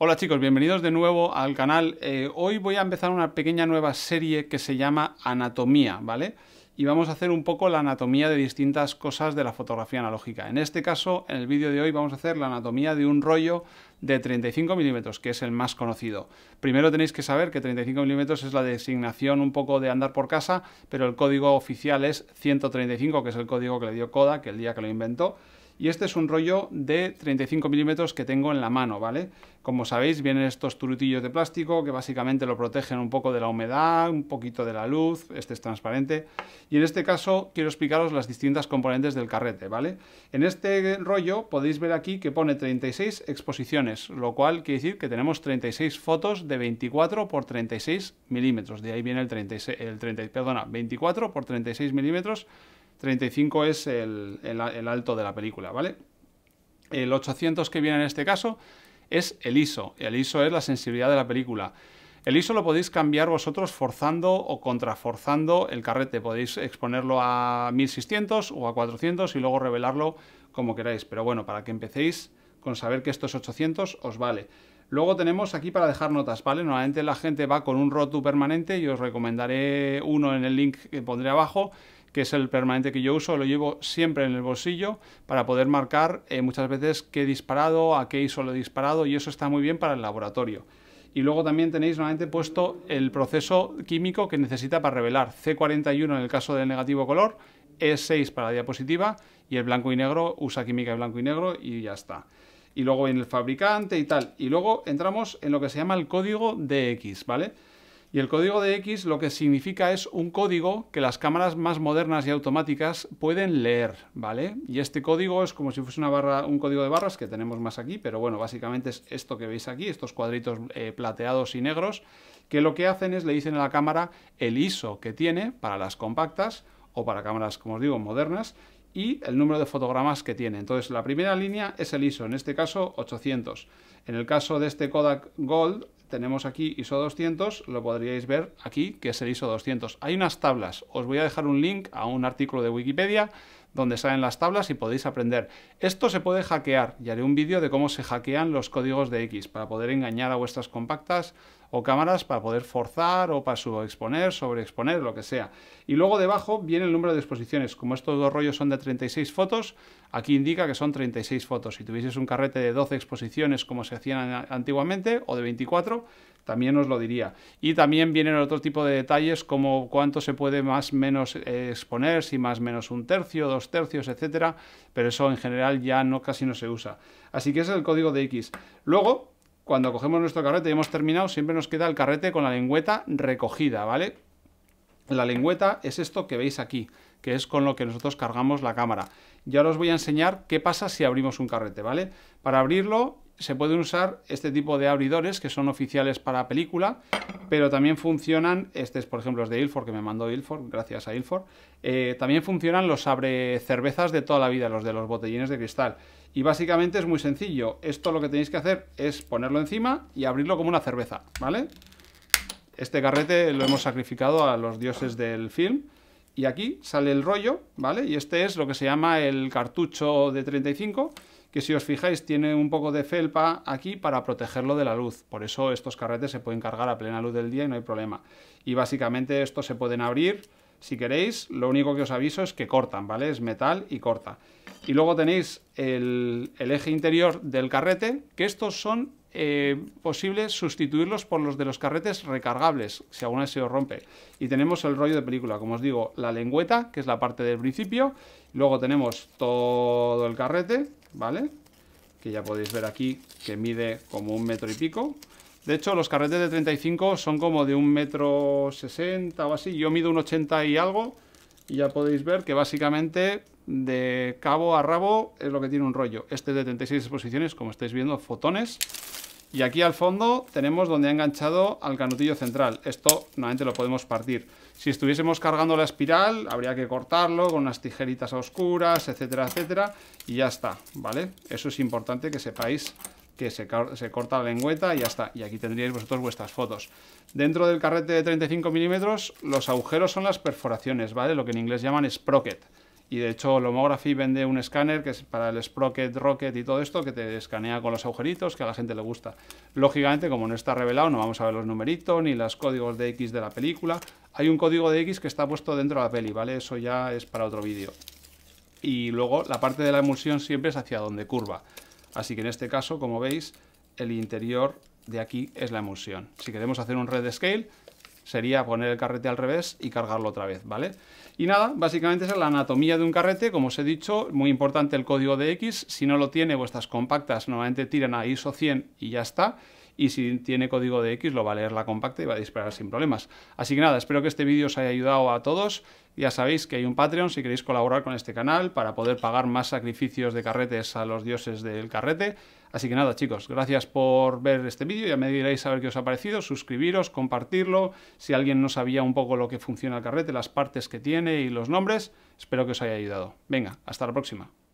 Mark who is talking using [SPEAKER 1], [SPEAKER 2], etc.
[SPEAKER 1] Hola chicos, bienvenidos de nuevo al canal. Eh, hoy voy a empezar una pequeña nueva serie que se llama Anatomía, ¿vale? Y vamos a hacer un poco la anatomía de distintas cosas de la fotografía analógica. En este caso, en el vídeo de hoy vamos a hacer la anatomía de un rollo de 35 mm que es el más conocido. Primero tenéis que saber que 35 mm es la designación un poco de andar por casa, pero el código oficial es 135, que es el código que le dio Kodak el día que lo inventó. Y este es un rollo de 35 milímetros que tengo en la mano, ¿vale? Como sabéis, vienen estos turutillos de plástico que básicamente lo protegen un poco de la humedad, un poquito de la luz, este es transparente. Y en este caso quiero explicaros las distintas componentes del carrete, ¿vale? En este rollo podéis ver aquí que pone 36 exposiciones, lo cual quiere decir que tenemos 36 fotos de 24 por 36 milímetros. De ahí viene el 36, el 30, perdona, 24 por 36 milímetros 35 es el, alto de la película, ¿vale? El 800 que viene en este caso es el ISO. El ISO es la sensibilidad de la película. El ISO lo podéis cambiar vosotros forzando o contraforzando el carrete. Podéis exponerlo a 1600 o a 400 y luego revelarlo como queráis. Pero bueno, para que empecéis con saber que estos 800 os vale. Luego tenemos aquí para dejar notas, ¿vale? Normalmente la gente va con un rotu permanente, y os recomendaré uno en el link que pondré abajo que es el permanente que yo uso, lo llevo siempre en el bolsillo para poder marcar eh, muchas veces qué he disparado, a qué ISO lo he disparado y eso está muy bien para el laboratorio. Y luego también tenéis normalmente puesto el proceso químico que necesita para revelar C41 en el caso del negativo color, E6 para la diapositiva y el blanco y negro usa química de blanco y negro y ya está y luego en el fabricante y tal. Y luego entramos en lo que se llama el código DX, ¿vale? Y el código de X lo que significa es un código que las cámaras más modernas y automáticas pueden leer, ¿vale? Y este código es como si fuese una barra, un código de barras que tenemos más aquí, pero bueno, básicamente es esto que veis aquí, estos cuadritos eh, plateados y negros, que lo que hacen es le dicen a la cámara el ISO que tiene para las compactas o para cámaras, como os digo, modernas, y el número de fotogramas que tiene. Entonces, la primera línea es el ISO, en este caso 800. En el caso de este Kodak Gold tenemos aquí ISO 200, lo podríais ver aquí, que es el ISO 200. Hay unas tablas, os voy a dejar un link a un artículo de Wikipedia donde salen las tablas y podéis aprender. Esto se puede hackear y haré un vídeo de cómo se hackean los códigos de X para poder engañar a vuestras compactas o cámaras para poder forzar o para subexponer, sobreexponer, lo que sea. Y luego debajo viene el número de exposiciones. Como estos dos rollos son de 36 fotos, aquí indica que son 36 fotos. Si tuvieses un carrete de 12 exposiciones como se hacían antiguamente o de 24, también os lo diría. Y también vienen otro tipo de detalles como cuánto se puede más menos eh, exponer, si más menos un tercio, dos tercios, etcétera, pero eso en general ya no casi no se usa. Así que ese es el código de X. Luego, cuando cogemos nuestro carrete y hemos terminado, siempre nos queda el carrete con la lengüeta recogida, ¿vale? La lengüeta es esto que veis aquí, que es con lo que nosotros cargamos la cámara. ya os voy a enseñar qué pasa si abrimos un carrete, ¿vale? Para abrirlo se pueden usar este tipo de abridores que son oficiales para película, pero también funcionan, este es por ejemplo es de Ilford, que me mandó Ilford, gracias a Ilford, eh, también funcionan los abre cervezas de toda la vida, los de los botellines de cristal. Y básicamente es muy sencillo, esto lo que tenéis que hacer es ponerlo encima y abrirlo como una cerveza, ¿vale? Este carrete lo hemos sacrificado a los dioses del film. Y aquí sale el rollo, ¿vale? Y este es lo que se llama el cartucho de 35 que si os fijáis tiene un poco de felpa aquí para protegerlo de la luz. Por eso estos carretes se pueden cargar a plena luz del día y no hay problema. Y básicamente estos se pueden abrir si queréis. Lo único que os aviso es que cortan, ¿vale? Es metal y corta. Y luego tenéis el, eje interior del carrete, que estos son eh, posibles sustituirlos por los de los carretes recargables, si alguna vez se os rompe. Y tenemos el rollo de película, como os digo, la lengüeta, que es la parte del principio, luego tenemos todo el carrete, ¿vale? Que ya podéis ver aquí que mide como un metro y pico. De hecho, los carretes de 35 son como de un metro 60 o así. Yo mido un 80 y algo. Y ya podéis ver que básicamente de cabo a rabo es lo que tiene un rollo. Este de 36 exposiciones, como estáis viendo, fotones. Y aquí al fondo tenemos donde ha enganchado al canutillo central. Esto normalmente lo podemos partir. Si estuviésemos cargando la espiral, habría que cortarlo con unas tijeritas oscuras, etcétera, etcétera. Y ya está, ¿vale? Eso es importante que sepáis que se, corta la lengüeta y ya está. Y aquí tendríais vosotros vuestras fotos. Dentro del carrete de 35 milímetros, los agujeros son las perforaciones, ¿vale? Lo que en inglés llaman sprocket. Y de hecho, Lomography vende un escáner que es para el Sprocket, Rocket y todo esto, que te escanea con los agujeritos, que a la gente le gusta. Lógicamente, como no está revelado, no vamos a ver los numeritos ni los códigos de X de la película. Hay un código de X que está puesto dentro de la peli, ¿vale? Eso ya es para otro vídeo. Y luego, la parte de la emulsión siempre es hacia donde curva. Así que en este caso, como veis, el interior de aquí es la emulsión. Si queremos hacer un red scale, sería poner el carrete al revés y cargarlo otra vez, ¿vale? Y nada, básicamente es la anatomía de un carrete, como os he dicho, muy importante el código de X, si no lo tiene vuestras compactas normalmente tiran a ISO 100 y ya está, y si tiene código de X lo va a leer la compacta y va a disparar sin problemas. Así que nada, espero que este vídeo os haya ayudado a todos. Ya sabéis que hay un Patreon si queréis colaborar con este canal para poder pagar más sacrificios de carretes a los dioses del carrete. Así que nada chicos, gracias por ver este vídeo, ya me diréis a ver qué os ha parecido, suscribiros, compartirlo, si alguien no sabía un poco lo que funciona el carrete, las partes que tiene y los nombres, espero que os haya ayudado. Venga, hasta la próxima.